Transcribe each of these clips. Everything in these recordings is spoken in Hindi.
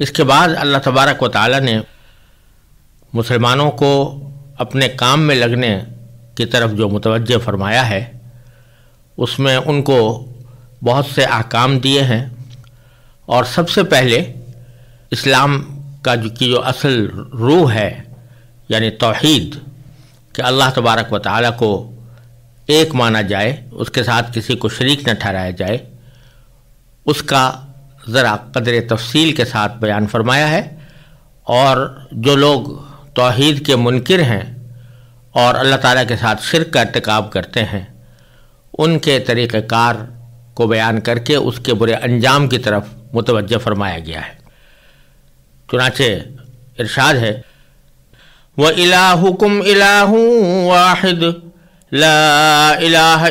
इसके बाद अल्लाह तबारक व ताली ने मुसलमानों को अपने काम में लगने की तरफ जो मुतवज फरमाया है उसमें उनको बहुत से अहकाम दिए हैं और सबसे पहले इस्लाम का जो की जो असल रूह है यानी तोहद कि अल्लाह तबारक व ताली को एक माना जाए उसके साथ किसी को शरीक न ठहराया जाए उसका ज़रा कदर तफसील के साथ बयान फरमाया है और जो लोग तोहद के मुनकर हैं और अल्लाह ताला के साथ शिरक का इरतकब करते हैं उनके तरीक़ार को बयान करके उसके बुरे अंजाम की तरफ मुतवज फरमाया गया है चुनाचे इरशाद है व इलाकुम इलाहू ला इलाह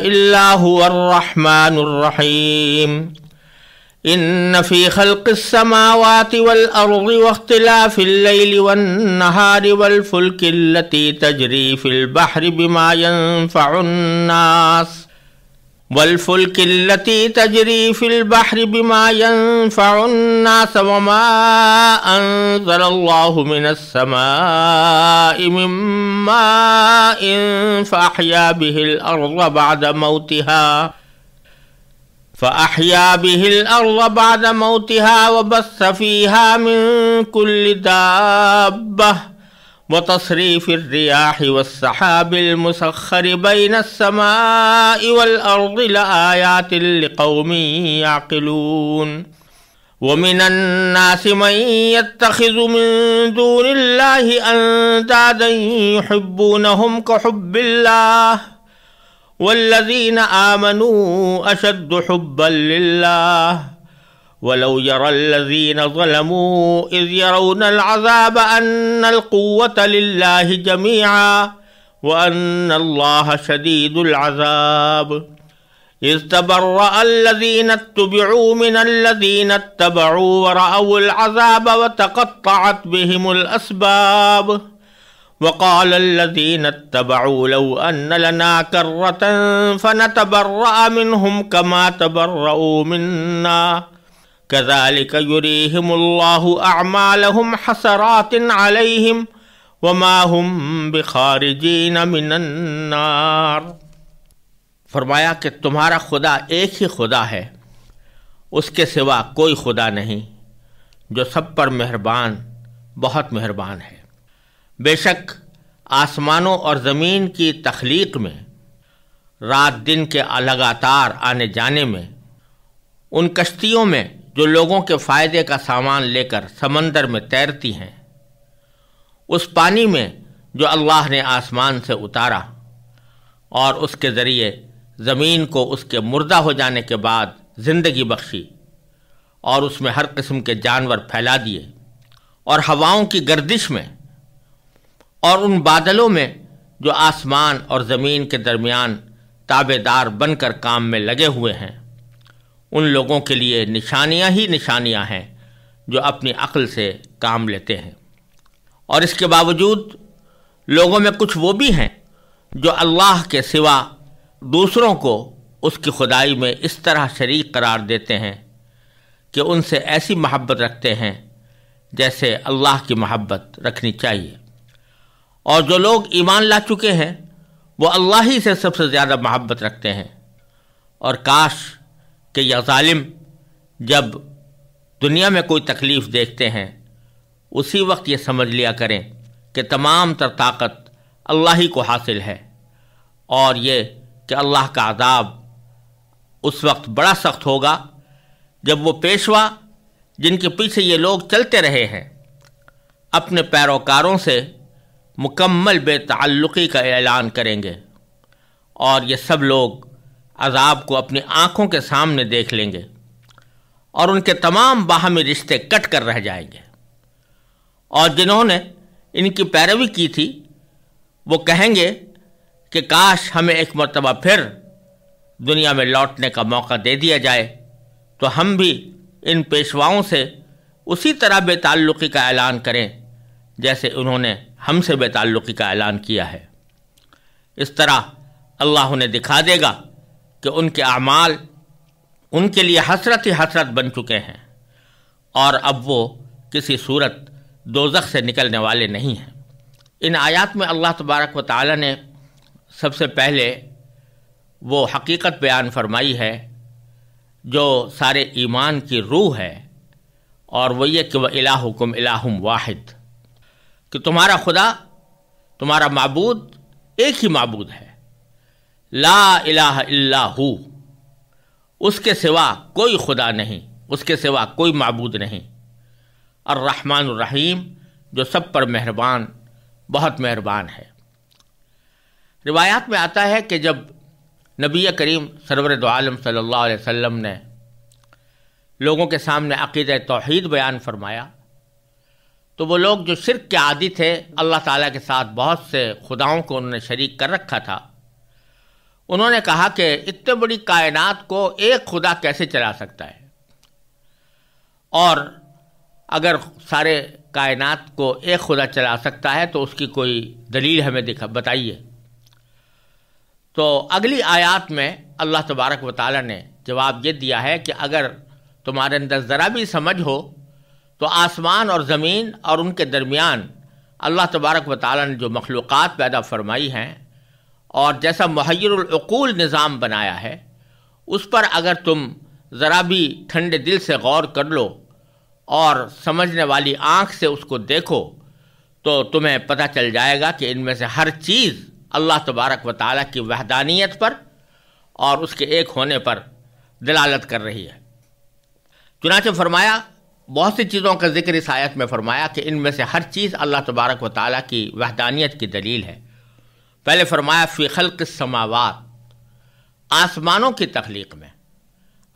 إن في خلق السماوات والأرض واختلاف الليل والنهار والفلك التي تجري في البحر بما ينفع الناس والفلك التي تجري في البحر بما ينفع الناس وما أنزل الله من السماء من ماء فأحيا به الأرض بعد موتها ۖ فأحيا به الأرض بعد موتها وبث فيها من كل دابة وتصريف الرياح والسحاب المسخر بين السماء والأرض لآيات لقوم يعقلون ومن الناس من يتخذ من دون الله أندادا يحبونهم كحب الله والذين آمنوا أشد حبا لله ولو يرى الذين ظلموا إذ يرون العذاب أن القوة لله جميعا وأن الله شديد العذاب إذ تبرأ الذين اتبعوا من الذين اتبعوا ورأوا العذاب وتقطعت بهم الأسباب وقال الذين اتبعوا لو أن لنا كرة فنتبرأ منهم كما تبرأوا منا كذلك يريهم الله أعمالهم حسرات عليهم وما هم بخارجين من النار فرمایا کہ تمہارا خدا ایک ہی خدا ہے اس کے سوا کوئی خدا نہیں جو سب پر مہربان بہت مہربان ہے बेशक आसमानों और ज़मीन की तख्लीक में रात दिन के लगातार आने जाने में उन कश्तियों में जो लोगों के फ़ायदे का सामान लेकर समंदर में तैरती हैं उस पानी में जो अल्लाह ने आसमान से उतारा और उसके ज़रिए ज़मीन को उसके मुर्दा हो जाने के बाद ज़िंदगी बख्शी और उसमें हर किस्म के जानवर फैला दिए और हवाओं की गर्दिश में और उन बादलों में जो आसमान और ज़मीन के दरमियान ताबेदार बनकर काम में लगे हुए हैं उन लोगों के लिए निशानियां ही निशानियां हैं जो अपनी अक्ल से काम लेते हैं और इसके बावजूद लोगों में कुछ वो भी हैं जो अल्लाह के सिवा दूसरों को उसकी खुदाई में इस तरह शरीक करार देते हैं कि उनसे ऐसी मोहब्बत रखते हैं जैसे अल्लाह की मोहब्बत रखनी चाहिए और जो लोग ईमान ला चुके हैं वो अल्लाह ही से सबसे ज़्यादा मोहब्बत रखते हैं और काश कि यह ालिम जब दुनिया में कोई तकलीफ़ देखते हैं उसी वक्त ये समझ लिया करें कि तमाम तर ताकत अल्लाह ही को हासिल है और ये कि अल्लाह का आदाब उस वक्त बड़ा सख्त होगा जब वो पेशवा जिनके पीछे ये लोग चलते रहे हैं अपने पैरोकारों से मुकम्मल बेतल्लुक़ी का ऐलान करेंगे और ये सब लोग अजाब को अपनी आँखों के सामने देख लेंगे और उनके तमाम बाहमी रिश्ते कट कर रह जाएंगे और जिन्होंने इनकी पैरवी की थी वो कहेंगे कि काश हमें एक मरतबा फिर दुनिया में लौटने का मौका दे दिया जाए तो हम भी इन पेशवाओं से उसी तरह बेतल्लुकी का ऐलान करें जैसे उन्होंने हमसे बेताल्लुकी का ऐलान किया है इस तरह अल्लाह उन्हें दिखा देगा कि उनके अमाल उनके लिए हसरत ही हसरत बन चुके हैं और अब वो किसी सूरत दोजख से निकलने वाले नहीं हैं इन आयात में अल्लाह तबारक व ताली ने सबसे पहले वो हकीकत बयान फरमाई है जो सारे ईमान की रूह है और वो ये कि वह इलाकुम इलाहम वाहिद कि तुम्हारा खुदा तुम्हारा मबूद एक ही मबूद है ला इलाह इल्ला उसके सिवा कोई खुदा नहीं उसके सिवा कोई मबूद नहीं और रहमान रहीम जो सब पर मेहरबान बहुत मेहरबान है रिवायात में आता है कि जब नबी करीम सरवर आलम सल्लल्लाहु अलैहि वसल्लम ने लोगों के सामने अकीद तोहद बयान फरमाया तो वो लोग जो शिरक के आदि थे अल्लाह ताला के साथ बहुत से खुदाओं को उन्होंने शरीक कर रखा था उन्होंने कहा कि इतने बड़ी कायनात को एक खुदा कैसे चला सकता है और अगर सारे कायनात को एक खुदा चला सकता है तो उसकी कोई दलील हमें दिखा बताइए तो अगली आयात में अल्लाह तबारक वाली ने जवाब ये दिया है कि अगर तुम्हारे अंदर ज़रा भी समझ हो तो आसमान और ज़मीन और उनके दरमियान अल्लाह तबारक व ताली ने जो मखलूक़ पैदा फरमाई हैं और जैसा महरकूल निज़ाम बनाया है उस पर अगर तुम ज़रा भी ठंडे दिल से गौर कर लो और समझने वाली आँख से उसको देखो तो तुम्हें पता चल जाएगा कि इनमें से हर चीज़ अल्लाह तबारक व ताली की वहदानियत पर और उसके एक होने पर दलालत कर रही है चुनाच फरमाया बहुत सी चीज़ों का जिक्र इस आयत में फरमाया कि इनमें से हर चीज़ अल्लाह तबारक व ताली की वहदानियत की दलील है पहले फरमाया फ़ीखल समावत आसमानों की तख्लीक में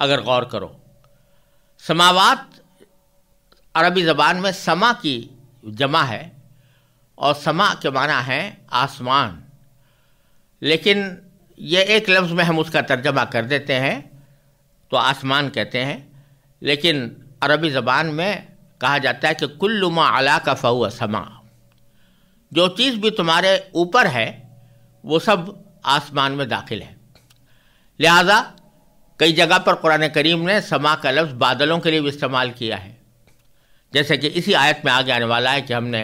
अगर गौर करो समावत अरबी ज़बान में समा की जमा है और समा के माना है आसमान लेकिन ये एक लफ्ज़ में हम उसका तर्जमा कर देते हैं तो आसमान कहते हैं लेकिन अरबी ज़बान में कहा जाता है कि कुल्लुमा अला का फ़ऊ समा जो चीज़ भी तुम्हारे ऊपर है वो सब आसमान में दाखिल है लिहाजा कई जगह पर कुरान करीम ने समा का लफ्ज़ बादलों के लिए भी इस्तेमाल किया है जैसे कि इसी आयत में आगे आने वाला है कि हमने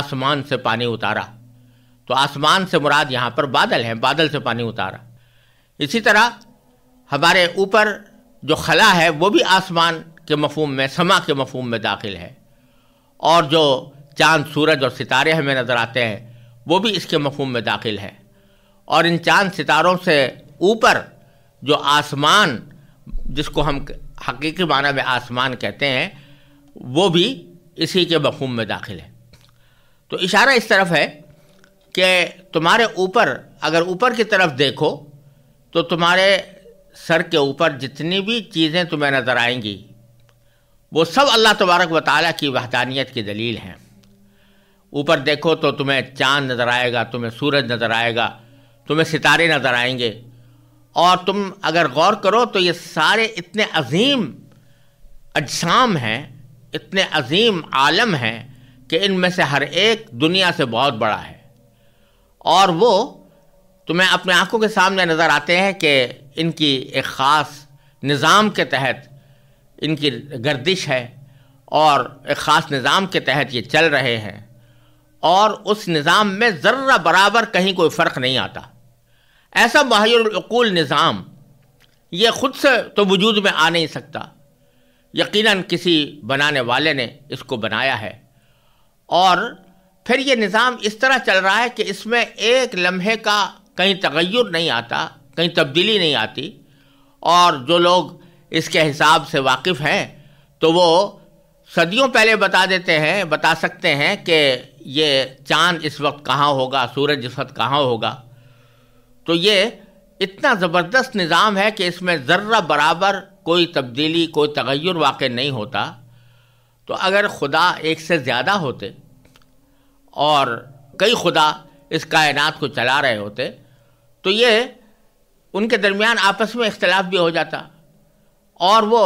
आसमान से पानी उतारा तो आसमान से मुराद यहाँ पर बादल हैं बादल से पानी उतारा इसी तरह हमारे ऊपर जो खला है वो भी आसमान के मफहम में समा के मफहम में दाखिल है और जो चांद सूरज और सितारे हमें नज़र आते हैं वो भी इसके मफहम में दाखिल है और इन चांद सितारों से ऊपर जो आसमान जिसको हम हकीकी माना में आसमान कहते हैं वो भी इसी के मफहम में दाखिल है तो इशारा इस तरफ है कि तुम्हारे ऊपर अगर ऊपर की तरफ देखो तो तुम्हारे सर के ऊपर जितनी भी चीज़ें तुम्हें नज़र आएंगी वो सब अल्लाह तबारक वाली की वहदानियत की दलील हैं ऊपर देखो तो तुम्हें चांद नज़र आएगा तुम्हें सूरज नज़र आएगा तुम्हें सितारे नज़र आएंगे और तुम अगर गौर करो तो ये सारे इतने अजीम अजसाम हैं इतने अजीम आलम हैं कि इनमें से हर एक दुनिया से बहुत बड़ा है और वो तुम्हें अपने आंखों के सामने नज़र आते हैं कि इनकी एक ख़ास निज़ाम के तहत इनकी गर्दिश है और एक ख़ास निज़ाम के तहत ये चल रहे हैं और उस निज़ाम में ज़र्रा बराबर कहीं कोई फ़र्क नहीं आता ऐसा माहरकूल निज़ाम ये ख़ुद से तो वजूद में आ नहीं सकता यकीनन किसी बनाने वाले ने इसको बनाया है और फिर ये निज़ाम इस तरह चल रहा है कि इसमें एक लम्हे का कहीं तगैर नहीं आता कहीं तब्दीली नहीं आती और जो लोग इसके हिसाब से वाकिफ़ हैं तो वो सदियों पहले बता देते हैं बता सकते हैं कि ये चांद इस वक्त कहाँ होगा सूरज इस वक्त कहाँ होगा तो ये इतना ज़बरदस्त निज़ाम है कि इसमें ज़र्रा बराबर कोई तब्दीली कोई तगैर वाक़ नहीं होता तो अगर खुदा एक से ज़्यादा होते और कई खुदा इस कायनात को चला रहे होते तो ये उनके दरमियान आपस में इख्तलाफ भी हो जाता और वो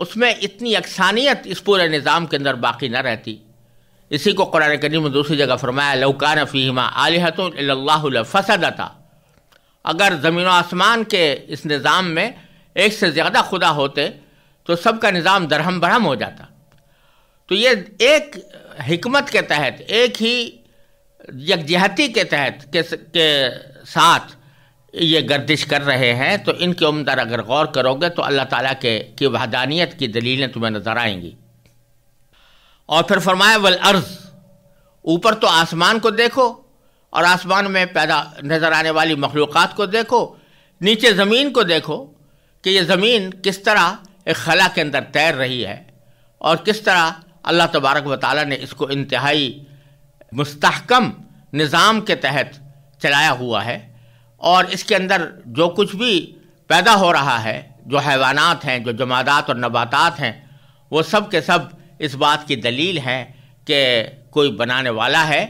उसमें इतनी यकसानियत इस पूरे निज़ाम के अंदर बाकी न रहती इसी को कुरान करीम में दूसरी जगह फरमाया लौकान फ़ीमा था अगर ज़मीन आसमान के इस निज़ाम में एक से ज़्यादा खुदा होते तो सबका निज़ाम दरहम बरहम हो जाता तो ये एक हमत के तहत एक ही यकजहती के तहत के, के साथ ये गर्दिश कर रहे हैं तो इनके उमदर अगर गौर करोगे तो अल्लाह ताला के की वहदानियत की दलीलें तुम्हें नज़र आएंगी और फिर फरमाया वल अर्ज़ ऊपर तो आसमान को देखो और आसमान में पैदा नज़र आने वाली मखलूक़ को देखो नीचे ज़मीन को देखो कि यह ज़मीन किस तरह एक खला के अंदर तैर रही है और किस तरह अल्लाह तबारक व ताली ने इसको इंतहाई मस्तकम निज़ाम के तहत चलाया हुआ है और इसके अंदर जो कुछ भी पैदा हो रहा है जो हैवानात हैं जो जमादात और नबातात हैं वो सब के सब इस बात की दलील हैं कि कोई बनाने वाला है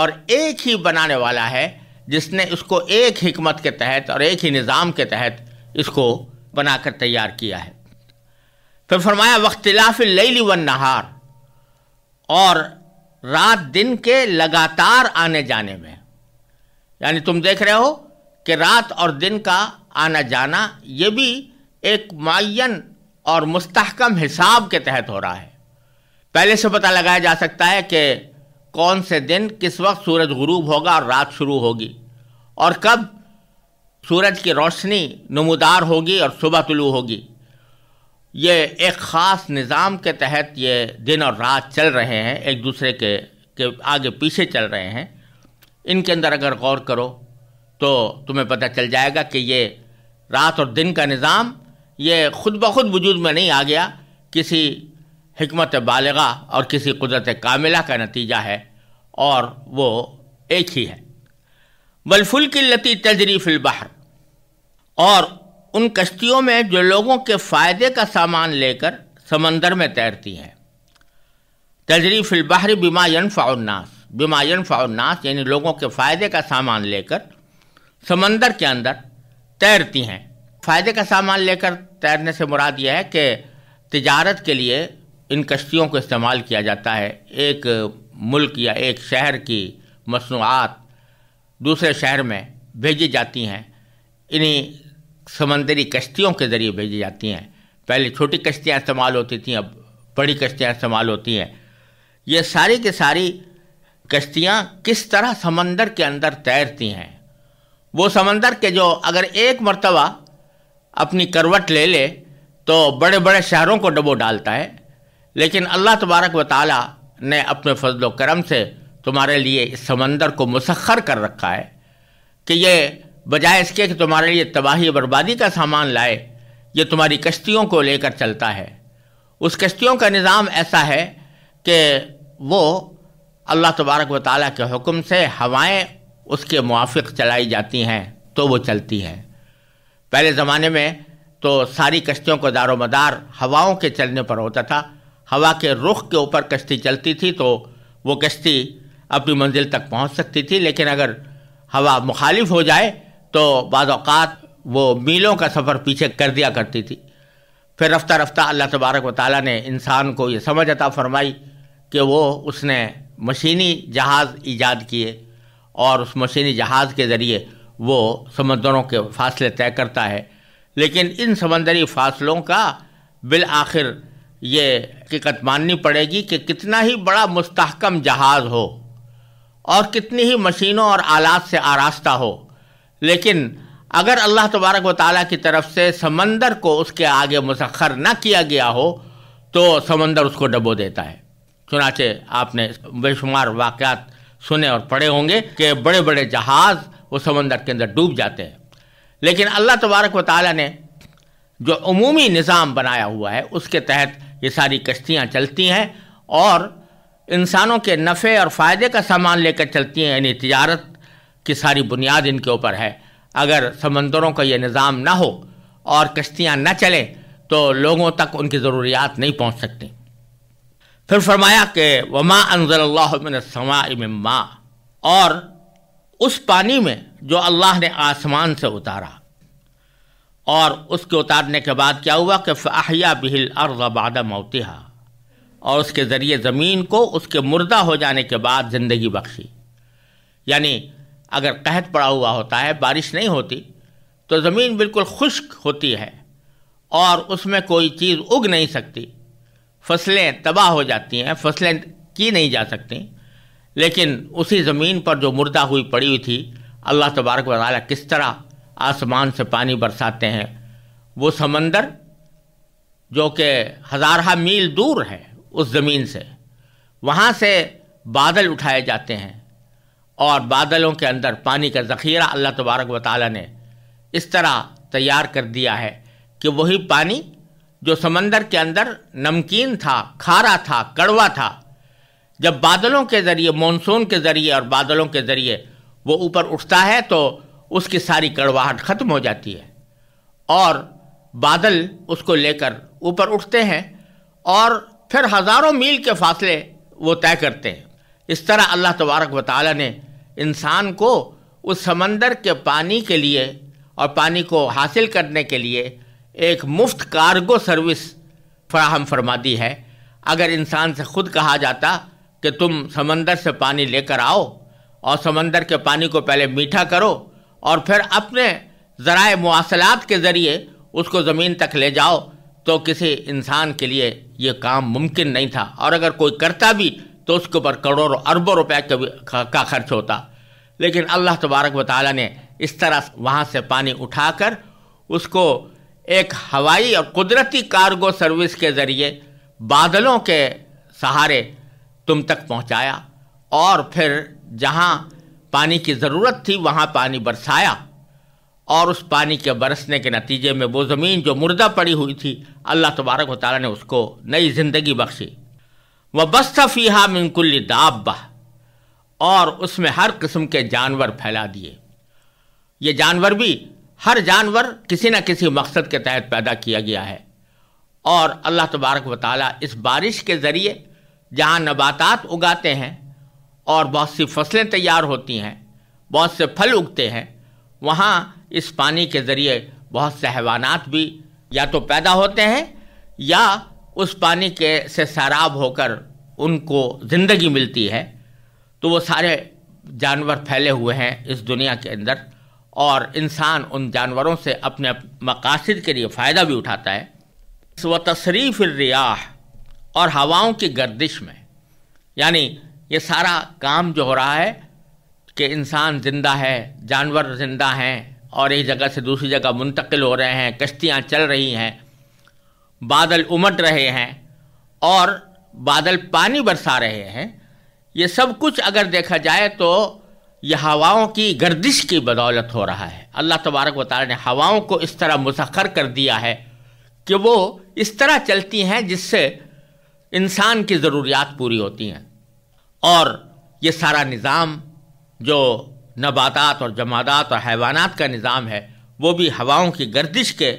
और एक ही बनाने वाला है जिसने इसको एक हमत के तहत और एक ही निज़ाम के तहत इसको बनाकर तैयार किया है फिर फरमाया वख्तिलाफ़ लैली व नहार और रात दिन के लगातार आने जाने में यानी तुम देख रहे हो कि रात और दिन का आना जाना ये भी एक मायन और मुस्तकम हिसाब के तहत हो रहा है पहले से पता लगाया जा सकता है कि कौन से दिन किस वक्त सूरज गुरूब होगा और रात शुरू होगी और कब सूरज की रोशनी नमोदार होगी और सुबह तुलू होगी ये एक ख़ास निज़ाम के तहत ये दिन और रात चल रहे हैं एक दूसरे के, के आगे पीछे चल रहे हैं इनके अंदर अगर गौर करो तो तुम्हें पता चल जाएगा कि ये रात और दिन का निज़ाम ये खुद ब खुद वजूद में नहीं आ गया किसी हमत बालगा और किसी कुदरत कामिला का नतीजा है और वो एक ही है बलफुल की लती तजरीफिल बहर और उन कश्तियों में जो लोगों के फ़ायदे का सामान लेकर समंदर में तैरती हैं तजरीफिल बहर बीमा यन फ़ाउन्नास बीमा फ़ाउन्नास यानी लोगों के फ़ायदे का सामान लेकर समंदर के अंदर तैरती हैं फ़ायदे का सामान लेकर तैरने से मुराद यह है कि तजारत के लिए इन कश्तियों को इस्तेमाल किया जाता है एक मुल्क या एक शहर की मसनूआत दूसरे शहर में भेजी जाती हैं इन्हीं समंदरी कश्तियों के ज़रिए भेजी जाती हैं पहले छोटी कश्तियाँ इस्तेमाल होती थी अब बड़ी कश्तियाँ इस्तेमाल होती हैं ये सारी की सारी कश्तियाँ किस तरह समंदर के अंदर तैरती हैं वो समंदर के जो अगर एक मरतबा अपनी करवट ले ले तो बड़े बड़े शहरों को डबो डालता है लेकिन अल्लाह तबारक व ताली ने अपने फजल करम से तुम्हारे लिए इस समंदर को मुसर कर रखा है कि ये बजाय इसके कि तुम्हारे लिए तबाही बर्बादी का सामान लाए ये तुम्हारी कश्तियों को लेकर चलता है उस कश्तियों का निज़ाम ऐसा है कि वो अल्लाह तबारक व ताली के हुक्म से हवाएं उसके मुआफ़ चलाई जाती हैं तो वो चलती हैं पहले ज़माने में तो सारी कश्तियों को दारोमदार हवाओं के चलने पर होता था हवा के रुख के ऊपर कश्ती चलती थी तो वो कश्ती अपनी मंजिल तक पहुंच सकती थी लेकिन अगर हवा मुखालिफ हो जाए तो बाद वो मीलों का सफ़र पीछे कर दिया करती थी फिर रफ्ता रफ्ता अल्लाह तबारक व ताली ने इंसान को ये समझ अता फरमाई कि वो उसने मशीनी जहाज़ ईजाद किए और उस मशीनी जहाज़ के ज़रिए वो समंदरों के फासले तय करता है लेकिन इन समंदरी फासलों का बिल आखिर ये हकीकत माननी पड़ेगी कि कितना ही बड़ा मुस्तकम जहाज़ हो और कितनी ही मशीनों और आलात से आरास्ता हो लेकिन अगर अल्लाह तबारक व ताली की तरफ से समंदर को उसके आगे मुसखर न किया गया हो तो समंदर उसको डबो देता है चुनाचे आपने बेशुमार वाक़ सुने और पढ़े होंगे कि बड़े बड़े जहाज वो समंदर के अंदर डूब जाते हैं लेकिन अल्लाह तबारक व ताली ने जो अमूमी निज़ाम बनाया हुआ है उसके तहत ये सारी कश्तियाँ चलती हैं और इंसानों के नफ़े और फ़ायदे का सामान लेकर चलती हैं यानी तजारत की सारी बुनियाद इनके ऊपर है अगर समंदरों का ये निज़ाम ना हो और कश्तियाँ न चलें तो लोगों तक उनकी ज़रूरियात नहीं पहुँच सकती फिर फरमाया कि वमा अनजल्लामा और उस पानी में जो अल्लाह ने आसमान से उतारा और उसके उतारने के बाद क्या हुआ कि फ़ाहिया बिहिल अर्ज़बाद मौतिहा और उसके ज़रिए ज़मीन को उसके मुर्दा हो जाने के बाद ज़िंदगी बख्शी यानी अगर कहत पड़ा हुआ होता है बारिश नहीं होती तो ज़मीन बिल्कुल खुश्क होती है और उसमें कोई चीज़ उग नहीं सकती फसलें तबाह हो जाती हैं फसलें की नहीं जा सकती लेकिन उसी ज़मीन पर जो मुर्दा हुई पड़ी हुई थी अल्लाह तबारक वाली किस तरह आसमान से पानी बरसाते हैं वो समंदर जो कि हज़ारहा मील दूर है उस ज़मीन से वहाँ से बादल उठाए जाते हैं और बादलों के अंदर पानी का ज़ख़ीरा अल्लाह तबारक वाली ने इस तरह तैयार कर दिया है कि वही पानी जो समंदर के अंदर नमकीन था खारा था कड़वा था जब बादलों के ज़रिए मानसून के ज़रिए और बादलों के ज़रिए वो ऊपर उठता है तो उसकी सारी कड़वाहट ख़त्म हो जाती है और बादल उसको लेकर ऊपर उठते हैं और फिर हज़ारों मील के फासले वो तय करते हैं इस तरह अल्लाह तबारक व ताली ने इंसान को उस समंदर के पानी के लिए और पानी को हासिल करने के लिए एक मुफ्त कार्गो सर्विस फ्राहम फरमा दी है अगर इंसान से खुद कहा जाता कि तुम समंदर से पानी लेकर आओ और समंदर के पानी को पहले मीठा करो और फिर अपने ज़राए मवासलात के ज़रिए उसको ज़मीन तक ले जाओ तो किसी इंसान के लिए ये काम मुमकिन नहीं था और अगर कोई करता भी तो उसके ऊपर करोड़ों अरबों रुपए का खर्च होता लेकिन अल्लाह तबारक व ताली ने इस तरह वहाँ से पानी उठाकर उसको एक हवाई और कुदरती कार्गो सर्विस के ज़रिए बादलों के सहारे तुम तक पहुंचाया और फिर जहां पानी की ज़रूरत थी वहां पानी बरसाया और उस पानी के बरसने के नतीजे में वो ज़मीन जो मुर्दा पड़ी हुई थी अल्लाह तबारक वाली ने उसको नई ज़िंदगी बख्शी वह बस्ता फ़ीहा मिनकुल्ली दाबा और उसमें हर किस्म के जानवर फैला दिए ये जानवर भी हर जानवर किसी न किसी मकसद के तहत पैदा किया गया है और अल्लाह तबारक वाली इस बारिश के ज़रिए जहाँ नबातात उगाते हैं और बहुत सी फसलें तैयार होती हैं बहुत से फल उगते हैं वहाँ इस पानी के ज़रिए बहुत से हैवानात भी या तो पैदा होते हैं या उस पानी के से सैराब होकर उनको ज़िंदगी मिलती है तो वो सारे जानवर फैले हुए हैं इस दुनिया के अंदर और इंसान उन जानवरों से अपने मकासद के लिए फ़ायदा भी उठाता है व तशरीफ़ रियाह और हवाओं की गर्दिश में यानी ये सारा काम जो हो रहा है कि इंसान ज़िंदा है जानवर ज़िंदा हैं और एक जगह से दूसरी जगह मुंतकिल हो रहे हैं कश्तियाँ चल रही हैं बादल उमट रहे हैं और बादल पानी बरसा रहे हैं ये सब कुछ अगर देखा जाए तो यह हवाओं की गर्दिश की बदौलत हो रहा है अल्लाह तबारक वाली ने हवाओं को इस तरह मुसखर कर दिया है कि वो इस तरह चलती हैं जिससे इंसान की ज़रूरियात पूरी होती हैं और ये सारा निज़ाम जो नबातात और जमादात और हैवानात का निज़ाम है वो भी हवाओं की गर्दिश के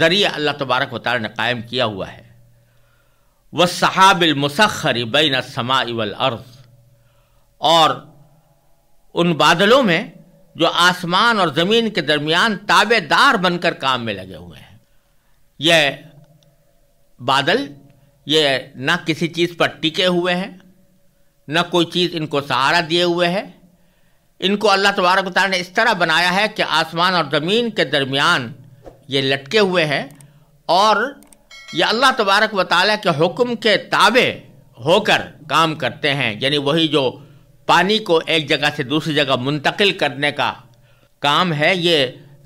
ज़रिए अल्लाह तबारक वाल ने कायम किया हुआ है वह सहाबिल मुसखरी बैन समा इवल अर्ज़ और उन बादलों में जो आसमान और ज़मीन के दरमियान ताबेदार बनकर काम में लगे हुए हैं यह बादल ये ना किसी चीज़ पर टिके हुए हैं ना कोई चीज़ इनको सहारा दिए हुए है इनको अल्लाह तबारक तारा ने इस तरह बनाया है कि आसमान और ज़मीन के दरमियान ये लटके हुए हैं और ये अल्लाह तबारक व के हुक्म के ताबे होकर काम करते हैं यानी वही जो पानी को एक जगह से दूसरी जगह मुंतकिल करने का काम है ये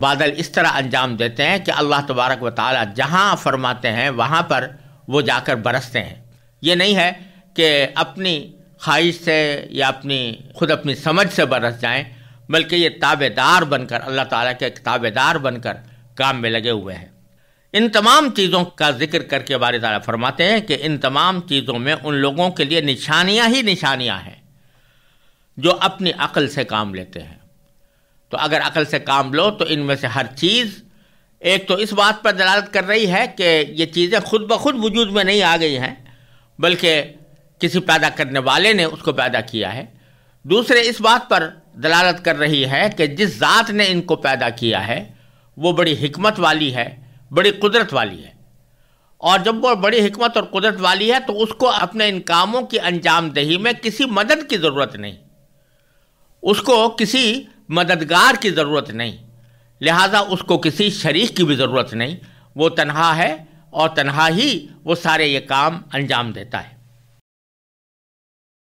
बादल इस तरह अंजाम देते हैं कि अल्लाह तबारक व ताली जहाँ फरमाते हैं वहाँ पर वो जाकर बरसते हैं ये नहीं है कि अपनी ख्वाहिश से या अपनी खुद अपनी समझ से बरस जाएं बल्कि ये ताबेदार बनकर अल्लाह ताला के ताबेदार बनकर काम में लगे हुए हैं इन तमाम चीज़ों का जिक्र करके बारे ताला फरमाते हैं कि इन तमाम चीज़ों में उन लोगों के लिए निशानियाँ ही निशानियाँ हैं जो अपनी अकल से काम लेते हैं तो अगर अकल से काम लो तो इनमें से हर चीज़ एक तो इस बात पर दलालत कर रही है कि ये चीज़ें खुद ब खुद वजूद में नहीं आ गई हैं बल्कि किसी पैदा करने वाले ने उसको पैदा किया है दूसरे इस बात पर दलालत कर रही है कि जिस ज़ात ने इनको पैदा किया है वो बड़ी हमत वाली है बड़ी कुदरत वाली है और जब वो बड़ी हमत और कुदरत वाली है तो उसको अपने इन कामों की अंजामदही में किसी मदद की ज़रूरत नहीं उसको किसी मददगार की ज़रूरत नहीं लिहाजा उसको किसी शरीक की भी ज़रूरत नहीं वो तनहा है और तनहा ही वो सारे ये काम अंजाम देता है